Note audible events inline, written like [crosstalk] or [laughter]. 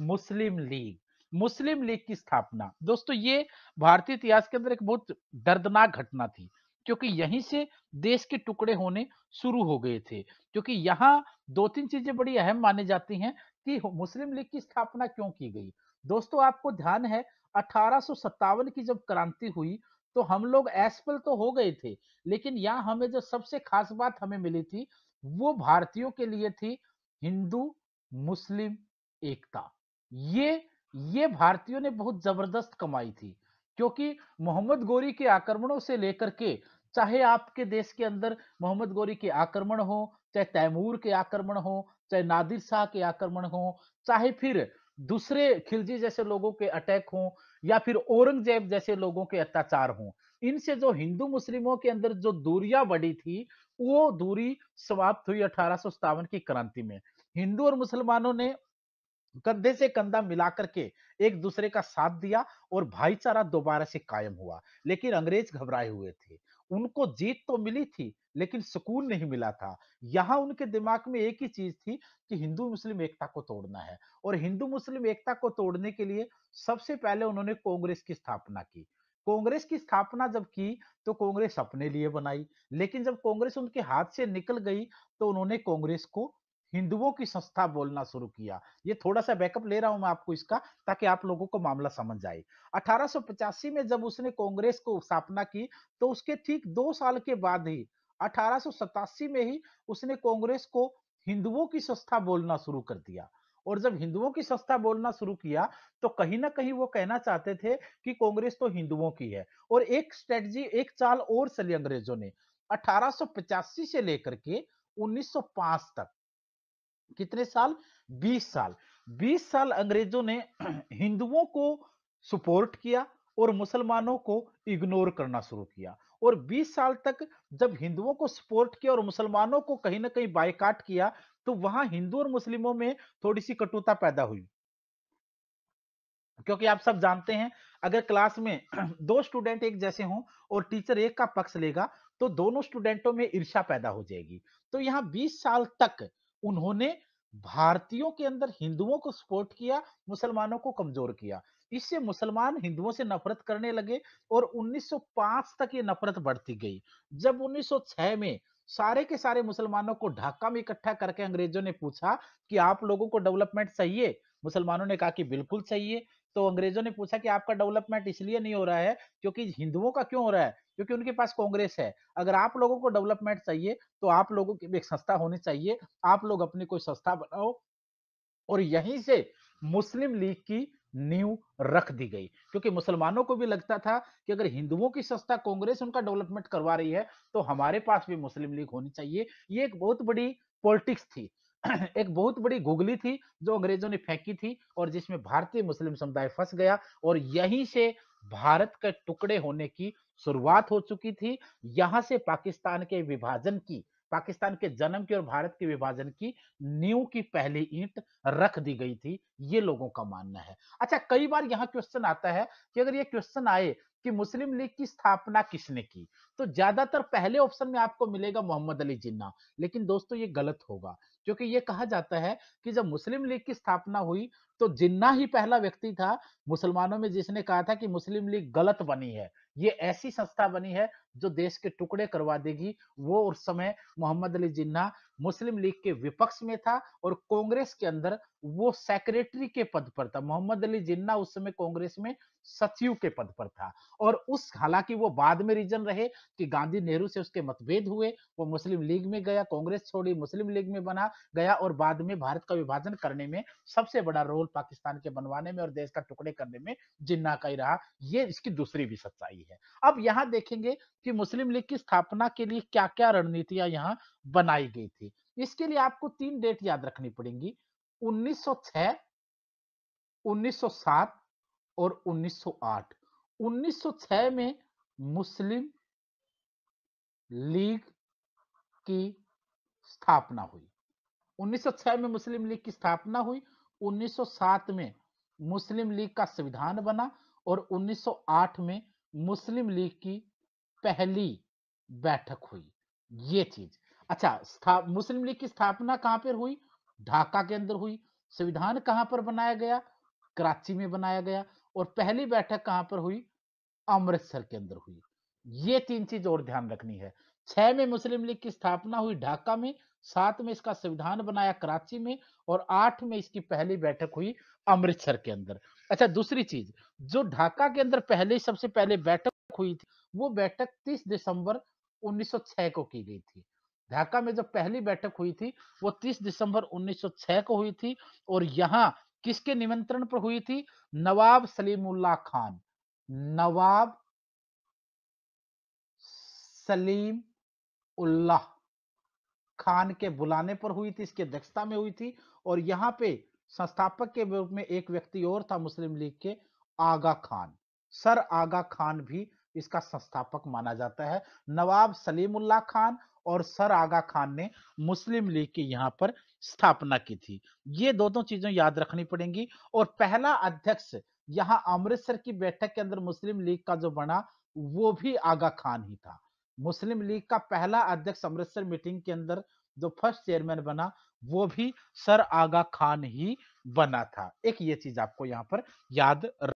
मुस्लिम league मुस्लिम league की स्थापना दोस्तों ये भारतीय इतिहास के अंदर एक बहुत दर्दनाक घटना थी क्योंकि यहीं से देश के टुकड़े होने शुरू हो गए थे क्योंकि यहाँ दो तीन चीजें बड़ी अहम मानी जाती हैं कि मुस्लिम लीग की स्थापना क्यों की गई दोस्तों आपको ध्यान है अठारह की जब क्रांति हुई तो हम लोग एसपल तो हो गए थे लेकिन यहाँ हमें जो सबसे खास बात हमें मिली थी वो भारतीयों के लिए थी हिंदू मुस्लिम एकता ये ये भारतीयों ने बहुत जबरदस्त कमाई थी क्योंकि मोहम्मद गोरी के आक्रमणों से लेकर के चाहे आपके देश के अंदर मोहम्मद गोरी के आक्रमण हो चाहे तैमूर के आक्रमण हो चाहे नादिर शाह के आक्रमण हो चाहे फिर दूसरे खिलजी जैसे लोगों के अटैक हो या फिर औरंगजेब जैसे लोगों के अत्याचार हों इनसे जो हिंदू मुस्लिमों के अंदर जो दूरियां बढ़ी थी वो दूरी समाप्त हुई अठारह की क्रांति में हिंदू और मुसलमानों ने कंधे से कंधा मिलाकर के एक दूसरे का साथ दिया और भाईचारा दोबारा से कायम हुआ लेकिन अंग्रेज घबराए हुए थे उनको जीत तो मिली थी लेकिन सुकून नहीं मिला था यहाँ उनके दिमाग में एक ही चीज थी कि हिंदू मुस्लिम एकता को तोड़ना है और हिंदू मुस्लिम एकता को तोड़ने के लिए सबसे पहले उन्होंने कांग्रेस की स्थापना की कांग्रेस की स्थापना जब की तो कांग्रेस अपने लिए बनाई लेकिन जब कांग्रेस उनके हाथ से निकल गई तो उन्होंने कांग्रेस को हिंदुओं की संस्था बोलना शुरू किया ये थोड़ा सा बैकअप ले रहा हूं मैं आपको इसका ताकि आप लोगों को मामला समझ आए अठारह में जब उसने कांग्रेस को स्थापना की तो उसके ठीक दो साल के बाद ही अठारह में ही उसने कांग्रेस को हिंदुओं की संस्था बोलना शुरू कर दिया और जब हिंदुओं की संस्था बोलना शुरू किया तो कहीं ना कहीं वो कहना चाहते थे कि कांग्रेस तो हिंदुओं की है और एक स्ट्रेटजी एक चाल और चली अंग्रेजों ने 1885 से लेकर के 1905 तक कितने साल 20 साल 20 साल अंग्रेजों ने [clears throat] हिंदुओं को सपोर्ट किया और मुसलमानों को इग्नोर करना शुरू किया और 20 साल तक जब हिंदुओं को सपोर्ट किया और मुसलमानों को कहीं ना कहीं बायकाट किया तो वहां हिंदू और मुस्लिमों में थोड़ी सी कटुता पैदा हुई क्योंकि आप सब जानते हैं अगर क्लास में [clears throat] दो स्टूडेंट एक जैसे हों और टीचर एक का पक्ष लेगा तो दोनों स्टूडेंटों में ईर्षा पैदा हो जाएगी तो यहाँ 20 साल तक उन्होंने भारतीयों के अंदर हिंदुओं को सपोर्ट किया मुसलमानों को कमजोर किया इससे मुसलमान हिंदुओं से नफरत करने लगे और 1905 तक ये नफरत बढ़ती गई जब 1906 में सारे के सारे मुसलमानों को ढाका में इकट्ठा करके अंग्रेजों ने पूछा कि आप लोगों को डेवलपमेंट चाहिए मुसलमानों ने कहा कि बिल्कुल चाहिए तो अंग्रेजों ने पूछा कि आपका डेवलपमेंट इसलिए नहीं हो रहा है क्योंकि हिंदुओं का क्यों हो रहा है क्योंकि उनके पास कांग्रेस है अगर आप लोगों को डेवलपमेंट चाहिए तो आप लोगों की एक संस्था होनी चाहिए आप लोग अपनी कोई संस्था बनाओ और यहीं से मुस्लिम लीग की नींव रख दी गई क्योंकि मुसलमानों को भी लगता था कि अगर हिंदुओं की संस्था कांग्रेस उनका डेवलपमेंट करवा रही है तो हमारे पास भी मुस्लिम लीग होनी चाहिए ये एक बहुत बड़ी पॉलिटिक्स थी [clears throat] एक बहुत बड़ी गुगली थी जो अंग्रेजों ने फेंकी थी और जिसमें भारतीय मुस्लिम समुदाय फंस गया और यहीं से भारत के टुकड़े होने की शुरुआत हो चुकी थी यहां से पाकिस्तान के विभाजन की पाकिस्तान के जन्म की और भारत के विभाजन की नीव की पहली ईंट रख दी गई थी ये लोगों का मानना है अच्छा कई बार यहाँ क्वेश्चन आता है कि अगर ये क्वेश्चन आए कि मुस्लिम लीग की स्थापना किसने की तो ज्यादातर पहले ऑप्शन में आपको मिलेगा मोहम्मद अली जिन्ना लेकिन दोस्तों ये गलत होगा क्योंकि ये कहा जाता है कि जब मुस्लिम लीग की स्थापना हुई तो जिन्ना ही पहला व्यक्ति था मुसलमानों में जिसने कहा था कि मुस्लिम लीग गलत बनी है ये ऐसी संस्था बनी है जो देश के टुकड़े करवा देगी वो उस समय मोहम्मद अली जिन्ना मुस्लिम लीग के विपक्ष में था और कांग्रेस के अंदर वो सेक्रेटरी के पद पर था मोहम्मद अली जिन्ना उस समय कांग्रेस में सचिव के पद पर था और उस हालांकि वो बाद में रीजन रहे कि गांधी नेहरू से उसके मतभेद हुए वो मुस्लिम लीग में गया कांग्रेस छोड़ी मुस्लिम लीग में बना गया और बाद में भारत का विभाजन करने में सबसे बड़ा रोल पाकिस्तान के बनवाने में और देश का टुकड़े करने में जिन्ना का ही रहा ये इसकी दूसरी भी सच्चाई है अब यहां देखेंगे कि मुस्लिम लीग की स्थापना के लिए क्या क्या रणनीतियां यहाँ बनाई गई थी इसके लिए आपको तीन डेट याद रखनी पड़ेंगी 1906, 1907 और 1908। 1906 में मुस्लिम लीग की स्थापना हुई 1906 में मुस्लिम लीग की स्थापना हुई 1907 में मुस्लिम लीग का संविधान बना और 1908 में मुस्लिम लीग की पहली बैठक हुई ये चीज अच्छा मुस्लिम लीग की स्थापना कहां पर हुई ढाका के अंदर हुई संविधान कहां पर बनाया गया कराची में बनाया गया और पहली बैठक कहां पर हुई अमृतसर के अंदर हुई ये तीन चीज और ध्यान रखनी है छह में मुस्लिम लीग की स्थापना हुई ढाका में सात में इसका संविधान बनाया कराची में और आठ में इसकी पहली बैठक हुई अमृतसर के अंदर अच्छा दूसरी चीज जो ढाका के अंदर पहले सबसे पहले बैठक हुई थी वो बैठक 30 दिसंबर 1906 को की गई थी ढाका में जो पहली बैठक हुई थी वो 30 दिसंबर 1906 को हुई थी और यहाँ किसके निमंत्रण पर हुई थी नवाब सलीमुल्ला खान नवाब सलीम उल्लाह खान के बुलाने पर हुई थी इसकी अध्यक्षता में हुई थी और यहाँ पे संस्थापक के रूप में एक व्यक्ति और था मुस्लिम लीग के आगा खान सर आगा खान भी इसका संस्थापक माना जाता है नवाब सलीमुल्लाह खान और सर आगा खान ने मुस्लिम लीग की यहाँ पर स्थापना की थी ये दोनों चीजें याद रखनी पड़ेंगी और पहला अध्यक्ष यहाँ अमृतसर की बैठक के अंदर मुस्लिम लीग का जो बना वो भी आगा खान ही था मुस्लिम लीग का पहला अध्यक्ष अमृतसर मीटिंग के अंदर जो फर्स्ट चेयरमैन बना वो भी सर आगा खान ही बना था एक ये चीज आपको यहाँ पर याद